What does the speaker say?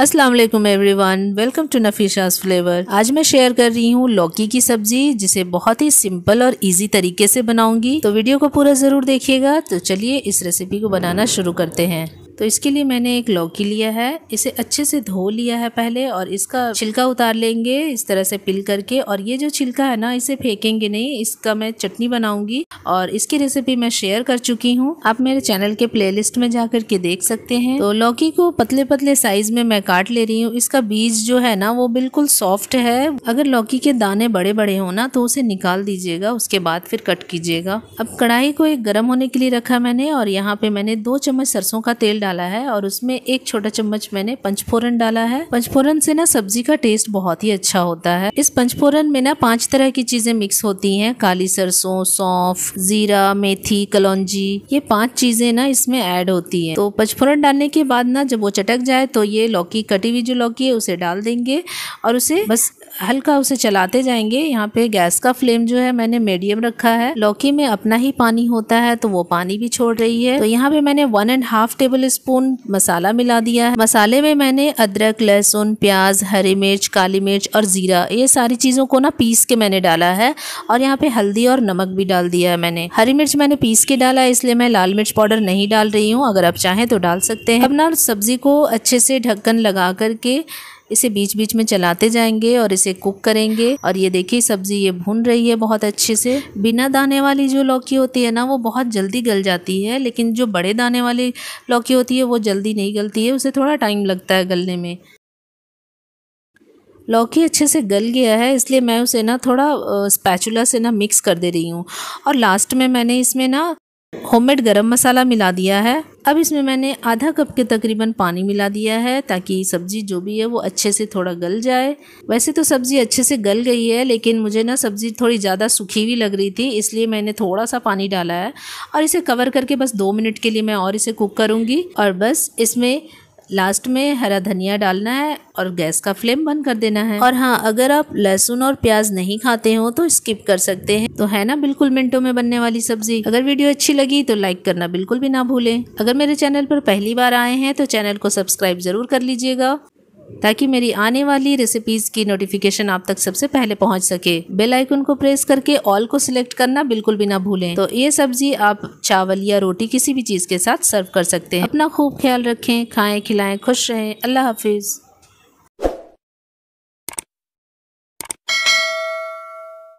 अस्सलाम वालेकुम everyone welcome to Nafisha's flavour आज मैं शेयर कर रही हूँ लौकी की सब्जी जिसे बहुत ही सिंपल और इजी तरीके से बनाऊंगी तो वीडियो को पूरा ज़रूर देखिएगा तो चलिए इस रेसिपी को बनाना शुरू करते हैं तो इसके लिए मैंने एक लौकी लिया है इसे अच्छे से धो लिया है पहले और इसका छिलका उतार लेंगे इस तरह से पिल करके और ये जो छिलका है ना इसे फेंकेंगे नहीं इसका मैं चटनी बनाऊंगी और इसकी रेसिपी मैं शेयर कर चुकी हूँ आप मेरे चैनल के प्ले में जाकर के देख सकते हैं तो लौकी को पतले पतले साइज में मैं काट ले रही हूँ इसका बीज जो है ना वो बिल्कुल सॉफ्ट है अगर लौकी के दाने बड़े बड़े हो ना तो उसे निकाल दीजिएगा उसके बाद फिर कट कीजिएगा अब कढ़ाई को एक गर्म होने के लिए रखा मैंने और यहाँ पे मैंने दो चम्मच सरसों का तेल डाला है और उसमें एक छोटा चम्मच मैंने पंचफोरन डाला है पंचफोरन से ना सब्जी का टेस्ट बहुत ही अच्छा होता है इस पंचफोरन में ना पांच तरह की चीजें मिक्स होती हैं काली सरसों सौंफ जीरा मेथी कलौजी ये पांच चीजें ना इसमें ऐड होती है तो पंचफोरन डालने के बाद ना जब वो चटक जाए तो ये लौकी कटी हुई जो लौकी है उसे डाल देंगे और उसे बस हल्का उसे चलाते जाएंगे यहाँ पे गैस का फ्लेम जो है मैंने मीडियम रखा है लौकी में अपना ही पानी होता है तो वो पानी भी छोड़ रही है तो यहाँ पे मैंने one and half tablespoon मसाला मिला दिया है मसाले में मैंने अदरक लहसुन प्याज हरी मिर्च काली मिर्च और ज़ीरा ये सारी चीज़ों को ना पीस के मैंने डाला है और यहाँ पे हल्दी और नमक भी डाल दिया है मैंने हरी मिर्च मैंने पीस के डाला है इसलिए मैं लाल मिर्च पाउडर नहीं डाल रही हूँ अगर आप चाहें तो डाल सकते हैं अपना ना सब्जी को अच्छे से ढक्कन लगा करके इसे बीच बीच में चलाते जाएंगे और इसे कुक करेंगे और ये देखिए सब्जी ये भून रही है बहुत अच्छे से बिना दाने वाली जो लौकी होती है ना वो बहुत जल्दी गल जाती है लेकिन जो बड़े दाने वाली लौकी होती है वो जल्दी नहीं गलती है उसे थोड़ा टाइम लगता है गलने में लौकी अच्छे से गल गया है इसलिए मैं उसे ना थोड़ा स्पैचुला से ना मिक्स कर दे रही हूँ और लास्ट में मैंने इसमें ना होममेड गरम मसाला मिला दिया है अब इसमें मैंने आधा कप के तकरीबन पानी मिला दिया है ताकि सब्ज़ी जो भी है वो अच्छे से थोड़ा गल जाए वैसे तो सब्ज़ी अच्छे से गल गई है लेकिन मुझे ना सब्ज़ी थोड़ी ज़्यादा सूखी हुई लग रही थी इसलिए मैंने थोड़ा सा पानी डाला है और इसे कवर करके बस दो मिनट के लिए मैं और इसे कुक करूँगी और बस इसमें लास्ट में हरा धनिया डालना है और गैस का फ्लेम बंद कर देना है और हाँ अगर आप लहसुन और प्याज नहीं खाते हो तो स्किप कर सकते हैं तो है ना बिल्कुल मिनटों में बनने वाली सब्जी अगर वीडियो अच्छी लगी तो लाइक करना बिल्कुल भी ना भूलें अगर मेरे चैनल पर पहली बार आए हैं तो चैनल को सब्सक्राइब जरूर कर लीजिएगा ताकि मेरी आने वाली रेसिपीज़ की नोटिफिकेशन आप तक सबसे पहले पहुंच सके बेल आइकन को प्रेस करके ऑल को सिलेक्ट करना बिल्कुल भी ना भूलें तो ये सब्जी आप चावल या रोटी किसी भी चीज़ के साथ सर्व कर सकते हैं अपना खूब ख्याल रखें खाएं खिलाएं खुश रहें अल्लाह हाफिज़